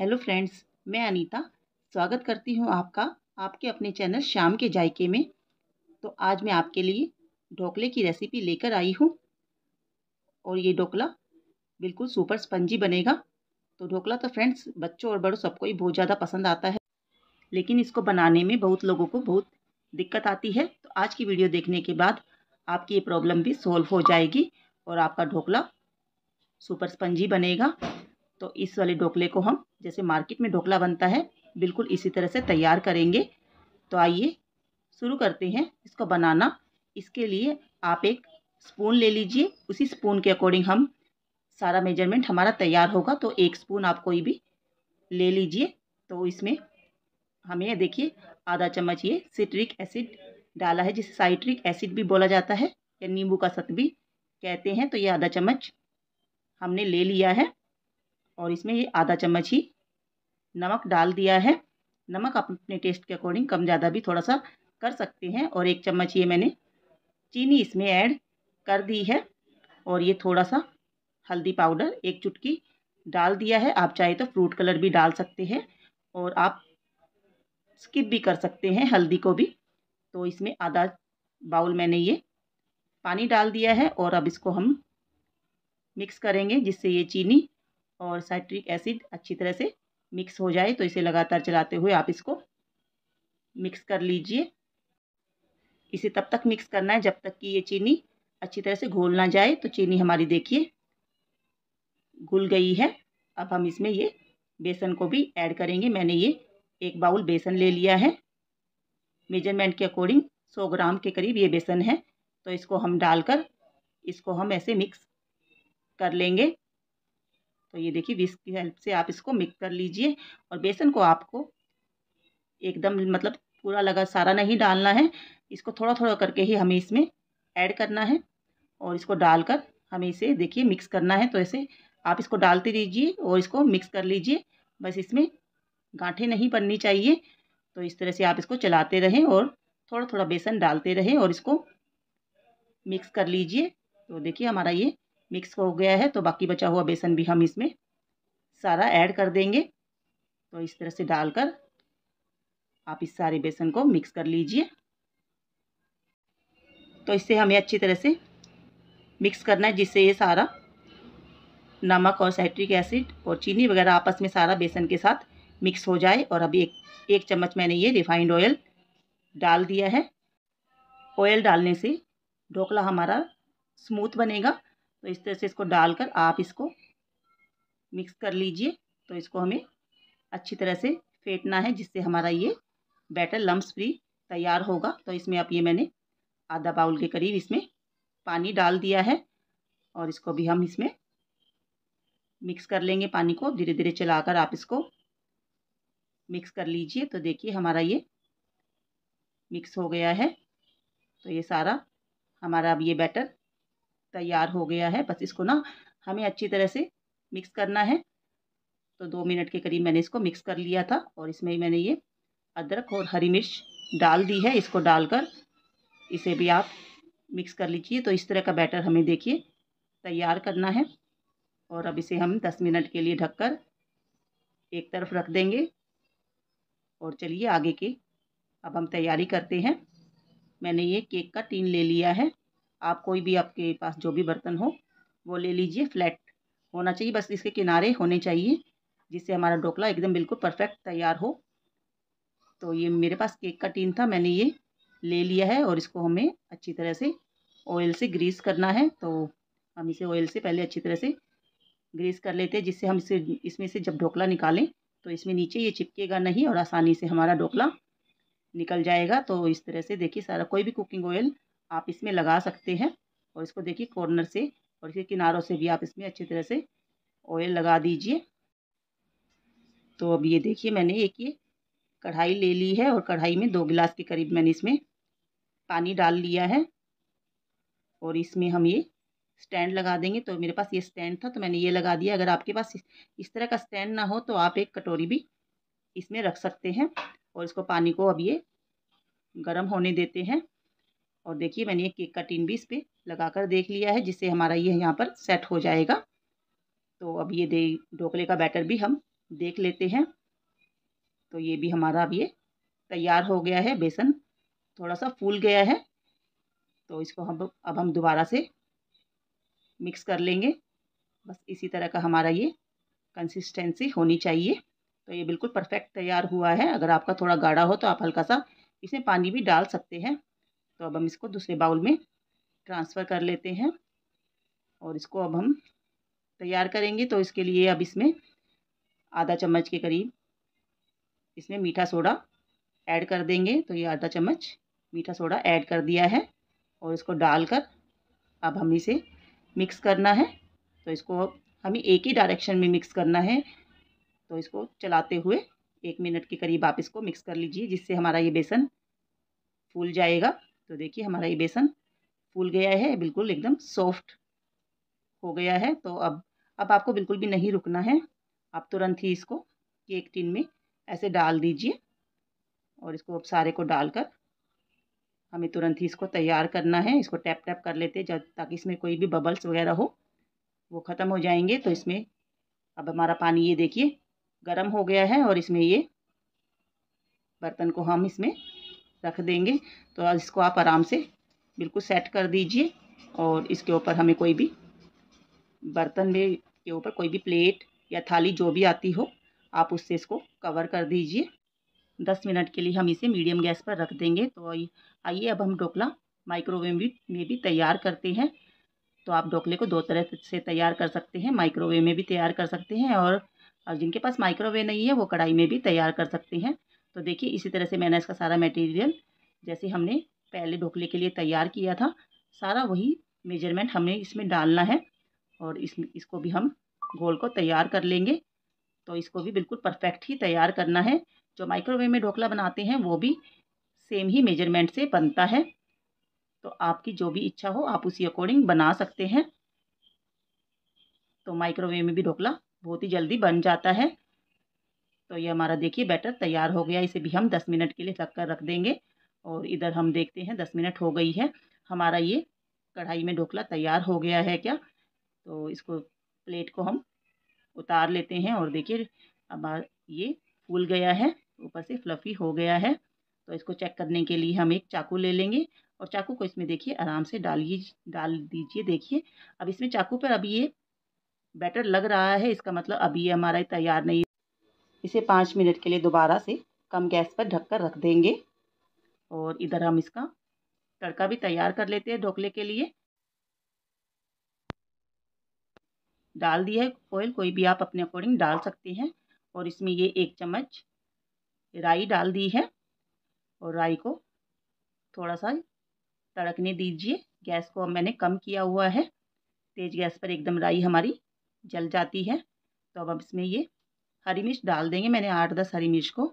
hello friends मैं अनीता स्वागत करती हूँ आपका आपके अपने चैनल शाम के जायके में तो आज मैं आपके लिए ढोकले की रेसिपी लेकर आई हूँ और ये ढोकला बिल्कुल सुपर स्पंजी बनेगा तो ढोकला तो फ्रेंड्स बच्चों और बड़ों सबको ही बहुत ज़्यादा पसंद आता है लेकिन इसको बनाने में बहुत लोगों को बहुत दिक्कत आती है तो आज की वीडियो देखने के बाद आपकी ये प्रॉब्लम भी सॉल्व हो जाएगी और आपका ढोकला सुपर स्पंजी बनेगा तो इस वाले ढोकले को हम जैसे मार्केट में ढोकला बनता है बिल्कुल इसी तरह से तैयार करेंगे तो आइए शुरू करते हैं इसको बनाना इसके लिए आप एक स्पून ले लीजिए उसी स्पून के अकॉर्डिंग हम सारा मेजरमेंट हमारा तैयार होगा तो एक स्पून आप कोई भी ले लीजिए तो इसमें हमें देखिए आधा चम्मच ये सिट्रिक एसिड डाला है जिसे साइट्रिक एसिड भी बोला जाता है या नींबू का सत भी कहते हैं तो ये आधा चम्मच हमने ले लिया है और इसमें ये आधा चम्मच ही नमक डाल दिया है नमक आप अपने टेस्ट के अकॉर्डिंग कम ज़्यादा भी थोड़ा सा कर सकते हैं और एक चम्मच ये मैंने चीनी इसमें ऐड कर दी है और ये थोड़ा सा हल्दी पाउडर एक चुटकी डाल दिया है आप चाहे तो फ्रूट कलर भी डाल सकते हैं और आप स्किप भी कर सकते हैं हल्दी को भी तो इसमें आधा बाउल मैंने ये पानी डाल दिया है और अब इसको हम मिक्स करेंगे जिससे ये चीनी और साइट्रिक एसिड अच्छी तरह से मिक्स हो जाए तो इसे लगातार चलाते हुए आप इसको मिक्स कर लीजिए इसे तब तक मिक्स करना है जब तक कि ये चीनी अच्छी तरह से घोल ना जाए तो चीनी हमारी देखिए घुल गई है अब हम इसमें ये बेसन को भी ऐड करेंगे मैंने ये एक बाउल बेसन ले लिया है मेजरमेंट के अकॉर्डिंग 100 ग्राम के करीब ये बेसन है तो इसको हम डालकर इसको हम ऐसे मिक्स कर लेंगे तो ये देखिए विस्क की हेल्प से आप इसको मिक्स कर लीजिए और बेसन को आपको एकदम मतलब पूरा लगा सारा नहीं डालना है इसको थोड़ा थोड़ा करके ही हमें इसमें ऐड करना है और इसको डालकर हमें इसे देखिए मिक्स करना है तो ऐसे आप इसको डालते रहिए और इसको मिक्स कर लीजिए बस इसमें गांठे नहीं बननी चाहिए तो इस तरह से आप इसको चलाते रहें और थोड़ा थोड़ा बेसन डालते रहें और इसको मिक्स कर लीजिए तो देखिए हमारा ये मिक्स हो गया है तो बाकी बचा हुआ बेसन भी हम इसमें सारा ऐड कर देंगे तो इस तरह से डालकर आप इस सारे बेसन को मिक्स कर लीजिए तो इससे हमें अच्छी तरह से मिक्स करना है जिससे ये सारा नमक और साइट्रिक एसिड और चीनी वगैरह आपस में सारा बेसन के साथ मिक्स हो जाए और अब एक एक चम्मच मैंने ये रिफाइंड ऑयल डाल दिया है ऑयल डालने से ढोकला हमारा स्मूथ बनेगा तो इस तरह से इसको डालकर आप इसको मिक्स कर लीजिए तो इसको हमें अच्छी तरह से फेंटना है जिससे हमारा ये बैटर लम्स फ्री तैयार होगा तो इसमें आप ये मैंने आधा बाउल के करीब इसमें पानी डाल दिया है और इसको भी हम इसमें मिक्स कर लेंगे पानी को धीरे धीरे चलाकर आप इसको मिक्स कर लीजिए तो देखिए हमारा ये मिक्स हो गया है तो ये सारा हमारा अब ये बैटर तैयार हो गया है बस इसको ना हमें अच्छी तरह से मिक्स करना है तो दो मिनट के करीब मैंने इसको मिक्स कर लिया था और इसमें मैंने ये अदरक और हरी मिर्च डाल दी है इसको डालकर इसे भी आप मिक्स कर लीजिए तो इस तरह का बैटर हमें देखिए तैयार करना है और अब इसे हम दस मिनट के लिए ढककर एक तरफ रख देंगे और चलिए आगे के अब हम तैयारी करते हैं मैंने ये केक का टीन ले लिया है आप कोई भी आपके पास जो भी बर्तन हो वो ले लीजिए फ्लैट होना चाहिए बस इसके किनारे होने चाहिए जिससे हमारा ढोकला एकदम बिल्कुल परफेक्ट तैयार हो तो ये मेरे पास केक का टीन था मैंने ये ले लिया है और इसको हमें अच्छी तरह से ऑयल से ग्रीस करना है तो हम इसे ऑयल से पहले अच्छी तरह से ग्रीस कर लेते हैं जिससे हम इसे इसमें से जब ढोकला निकालें तो इसमें नीचे ये चिपकेगा नहीं और आसानी से हमारा ढोकला निकल जाएगा तो इस तरह से देखिए सारा कोई भी कुकिंग ऑयल आप इसमें लगा सकते हैं और इसको देखिए कॉर्नर से और इसके किनारों से भी आप इसमें अच्छी तरह से ऑयल लगा दीजिए तो अब ये देखिए मैंने एक ये कढ़ाई ले ली है और कढ़ाई में दो गिलास के करीब मैंने इसमें पानी डाल लिया है और इसमें हम ये स्टैंड लगा देंगे तो मेरे पास ये स्टैंड था तो मैंने ये लगा दिया अगर आपके पास इस तरह का स्टैंड ना हो तो आप एक कटोरी भी इसमें रख सकते हैं और इसको पानी को अब ये गर्म होने देते हैं और देखिए मैंने एक केक का टिन भी इस पर लगा कर देख लिया है जिससे हमारा ये यहाँ पर सेट हो जाएगा तो अब ये दे ढोकले का बैटर भी हम देख लेते हैं तो ये भी हमारा अब ये तैयार हो गया है बेसन थोड़ा सा फूल गया है तो इसको हम अब हम दोबारा से मिक्स कर लेंगे बस इसी तरह का हमारा ये कंसिस्टेंसी होनी चाहिए तो ये बिल्कुल परफेक्ट तैयार हुआ है अगर आपका थोड़ा गाढ़ा हो तो आप हल्का सा इसमें पानी भी डाल सकते हैं तो अब हम इसको दूसरे बाउल में ट्रांसफ़र कर लेते हैं और इसको अब हम तैयार करेंगे तो इसके लिए अब इसमें आधा चम्मच के करीब इसमें मीठा सोडा ऐड कर देंगे तो ये आधा चम्मच मीठा सोडा ऐड कर दिया है और इसको डालकर अब हम इसे मिक्स करना है तो इसको हमें एक ही डायरेक्शन में मिक्स करना है तो इसको चलाते हुए एक मिनट के करीब आप इसको मिक्स कर लीजिए जिससे हमारा ये बेसन फूल जाएगा तो देखिए हमारा ये बेसन फूल गया है बिल्कुल एकदम सॉफ्ट हो गया है तो अब अब आपको बिल्कुल भी नहीं रुकना है आप तुरंत ही इसको केक टिन में ऐसे डाल दीजिए और इसको अब सारे को डालकर हमें तुरंत ही इसको तैयार करना है इसको टैप टैप कर लेते जब ताकि इसमें कोई भी बबल्स वगैरह हो वो ख़त्म हो जाएंगे तो इसमें अब हमारा पानी ये देखिए गर्म हो गया है और इसमें ये बर्तन को हम इसमें रख देंगे तो इसको आप आराम से बिल्कुल सेट कर दीजिए और इसके ऊपर हमें कोई भी बर्तन में के ऊपर कोई भी प्लेट या थाली जो भी आती हो आप उससे इसको कवर कर दीजिए दस मिनट के लिए हम इसे मीडियम गैस पर रख देंगे तो आइए अब हम ढोकला माइक्रोवेव में भी तैयार करते हैं तो आप ढोकले को दो तरह से तैयार कर सकते हैं माइक्रोवेव में भी तैयार कर सकते हैं और और जिनके पास माइक्रोवेव नहीं है वो कढ़ाई में भी तैयार कर सकते हैं तो देखिए इसी तरह से मैंने इसका सारा मटेरियल जैसे हमने पहले ढोकले के लिए तैयार किया था सारा वही मेजरमेंट हमें इसमें डालना है और इस इसको भी हम घोल को तैयार कर लेंगे तो इसको भी बिल्कुल परफेक्ट ही तैयार करना है जो माइक्रोवेव में ढोकला बनाते हैं वो भी सेम ही मेजरमेंट से बनता है तो आपकी जो भी इच्छा हो आप उसी अकॉर्डिंग बना सकते हैं तो माइक्रोवेव में भी ढोकला बहुत ही जल्दी बन जाता है तो ये हमारा देखिए बैटर तैयार हो गया इसे भी हम दस मिनट के लिए रख कर रख देंगे और इधर हम देखते हैं दस मिनट हो गई है हमारा ये कढ़ाई में ढोकला तैयार हो गया है क्या तो इसको प्लेट को हम उतार लेते हैं और देखिए अब ये फूल गया है ऊपर से फ्लफ़ी हो गया है तो इसको चेक करने के लिए हम एक चाकू ले लेंगे और चाकू को इसमें देखिए आराम से डालिए डाल दीजिए देखिए अब इसमें चाकू पर अभी ये बैटर लग रहा है इसका मतलब अभी ये हमारा तैयार नहीं इसे पाँच मिनट के लिए दोबारा से कम गैस पर ढक कर रख देंगे और इधर हम इसका तड़का भी तैयार कर लेते हैं ढोकले के लिए डाल दिया है ऑयल कोई भी आप अपने अकॉर्डिंग डाल सकते हैं और इसमें ये एक चम्मच राई डाल दी है और राई को थोड़ा सा तड़कने दीजिए गैस को अब मैंने कम किया हुआ है तेज़ गैस पर एकदम राई हमारी जल जाती है तो अब हम इसमें ये हरी मिर्च डाल देंगे मैंने आठ दस हरी मिर्च को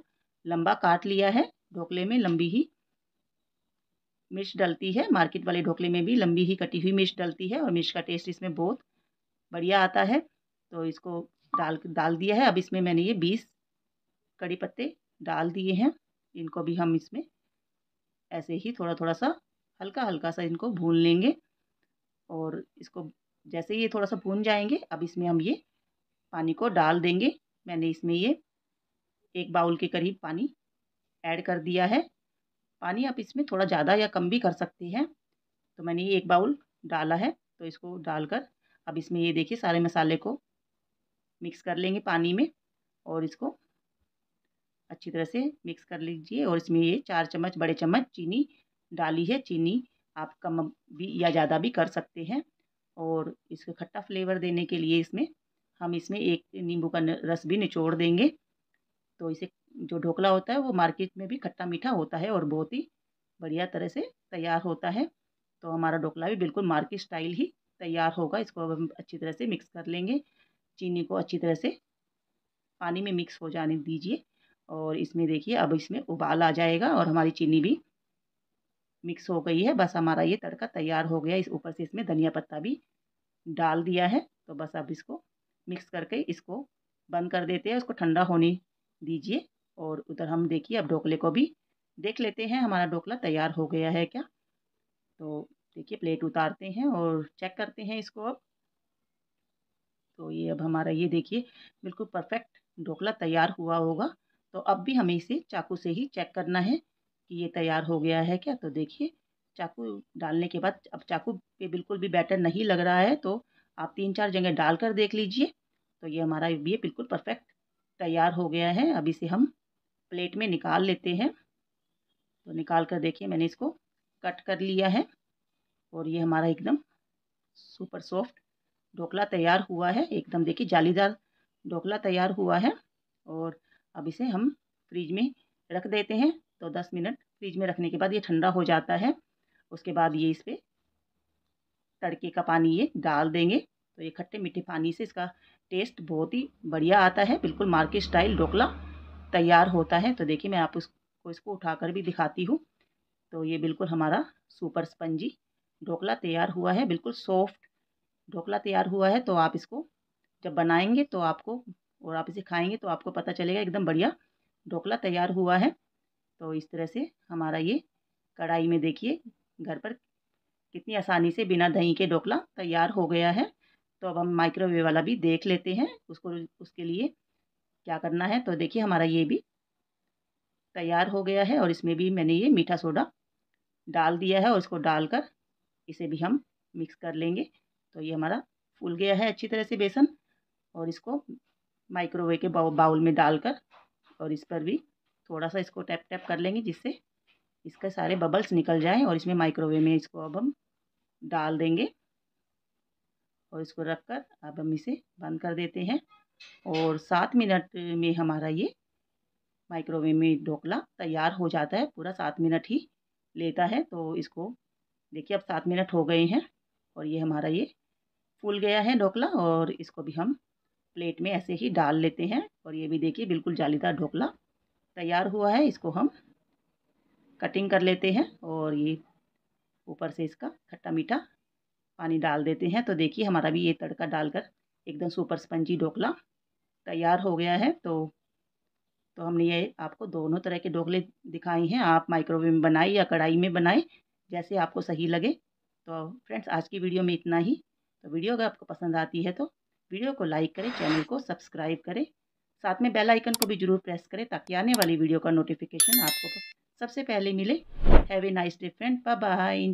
लंबा काट लिया है ढोकले में लंबी ही मिर्च डलती है मार्केट वाले ढोकले में भी लंबी ही कटी हुई मिर्च डलती है और मिर्च का टेस्ट इसमें बहुत बढ़िया आता है तो इसको डाल डाल दिया है अब इसमें मैंने ये बीस कड़ी पत्ते डाल दिए हैं इनको भी हम इसमें ऐसे ही थोड़ा थोड़ा सा हल्का हल्का सा इनको भून लेंगे और इसको जैसे ये थोड़ा सा भून जाएंगे अब इसमें हम ये पानी को डाल देंगे मैंने इसमें ये एक बाउल के करीब पानी ऐड कर दिया है पानी आप इसमें थोड़ा ज़्यादा या कम भी कर सकते हैं तो मैंने ये एक बाउल डाला है तो इसको डालकर अब इसमें ये देखिए सारे मसाले को मिक्स कर लेंगे पानी में और इसको अच्छी तरह से मिक्स कर लीजिए और इसमें ये चार चम्मच बड़े चम्मच चीनी डाली है चीनी आप कम भी या ज़्यादा भी कर सकते हैं और इसको खट्टा फ्लेवर देने के लिए इसमें हम इसमें एक नींबू का रस भी निचोड़ देंगे तो इसे जो ढोकला होता है वो मार्केट में भी खट्टा मीठा होता है और बहुत ही बढ़िया तरह से तैयार होता है तो हमारा ढोकला भी बिल्कुल मार्केट स्टाइल ही तैयार होगा इसको हम अच्छी तरह से मिक्स कर लेंगे चीनी को अच्छी तरह से पानी में मिक्स हो जाने दीजिए और इसमें देखिए अब इसमें उबाल आ जाएगा और हमारी चीनी भी मिक्स हो गई है बस हमारा ये तड़का तैयार हो गया इस ऊपर से इसमें धनिया पत्ता भी डाल दिया है तो बस अब इसको मिक्स करके इसको बंद कर देते हैं उसको ठंडा होने दीजिए और उधर हम देखिए अब ढोकले को भी देख लेते हैं हमारा ढोकला तैयार हो गया है क्या तो देखिए प्लेट उतारते हैं और चेक करते हैं इसको अब तो ये अब हमारा ये देखिए बिल्कुल परफेक्ट ढोकला तैयार हुआ होगा तो अब भी हमें इसे चाकू से ही चेक करना है कि ये तैयार हो गया है क्या तो देखिए चाकू डालने के बाद अब चाकू पे बिल्कुल भी बैटर नहीं लग रहा है तो आप तीन चार जगह डाल कर देख लीजिए तो ये हमारा ये बिल्कुल परफेक्ट तैयार हो गया है अब इसे हम प्लेट में निकाल लेते हैं तो निकाल कर देखिए मैंने इसको कट कर लिया है और ये हमारा एकदम सुपर सॉफ्ट ढोकला तैयार हुआ है एकदम देखिए जालीदार ढोकला तैयार हुआ है और अब इसे हम फ्रिज में रख देते हैं तो 10 मिनट फ्रिज में रखने के बाद ये ठंडा हो जाता है उसके बाद ये इस पर तड़के का पानी ये डाल देंगे तो ये खट्टे मीठे पानी से इसका टेस्ट बहुत ही बढ़िया आता है बिल्कुल मार्केट स्टाइल ढोकला तैयार होता है तो देखिए मैं आप उसको इसको उठाकर भी दिखाती हूँ तो ये बिल्कुल हमारा सुपर स्पंजी ढोकला तैयार हुआ है बिल्कुल सॉफ्ट ढोकला तैयार हुआ है तो आप इसको जब बनाएंगे तो आपको और आप इसे खाएंगे तो आपको पता चलेगा एकदम बढ़िया ढोकला तैयार हुआ है तो इस तरह से हमारा ये कढ़ाई में देखिए घर पर कितनी आसानी से बिना दही के ढोकला तैयार हो गया है तो अब हम माइक्रोवेव वाला भी देख लेते हैं उसको उसके लिए क्या करना है तो देखिए हमारा ये भी तैयार हो गया है और इसमें भी मैंने ये मीठा सोडा डाल दिया है और इसको डालकर इसे भी हम मिक्स कर लेंगे तो ये हमारा फूल गया है अच्छी तरह से बेसन और इसको माइक्रोवेव के बाउल में डालकर और इस पर भी थोड़ा सा इसको टैप टैप कर लेंगे जिससे इसके सारे बबल्स निकल जाएं और इसमें माइक्रोवेव में इसको अब हम डाल देंगे और इसको रख कर अब हम इसे बंद कर देते हैं और सात मिनट में हमारा ये माइक्रोवेव में ढोकला तैयार हो जाता है पूरा सात मिनट ही लेता है तो इसको देखिए अब सात मिनट हो गए हैं और ये हमारा ये फूल गया है ढोकला और इसको भी हम प्लेट में ऐसे ही डाल लेते हैं और ये भी देखिए बिल्कुल जालीदार ढोकला तैयार हुआ है इसको हम कटिंग कर लेते हैं और ये ऊपर से इसका खट्टा मीठा पानी डाल देते हैं तो देखिए हमारा भी ये तड़का डालकर एकदम सुपर स्पंजी ढोकला तैयार हो गया है तो तो हमने ये आपको दोनों तरह के ढोकले दिखाए हैं आप माइक्रोवेव में बनाए या कढ़ाई में बनाए जैसे आपको सही लगे तो फ्रेंड्स आज की वीडियो में इतना ही तो वीडियो अगर आपको पसंद आती है तो वीडियो को लाइक करें चैनल को सब्सक्राइब करें साथ में बेल आइकन को भी जरूर प्रेस करें ताकि आने वाली वीडियो का नोटिफिकेशन आपको सबसे पहले मिले have a nice day friend bye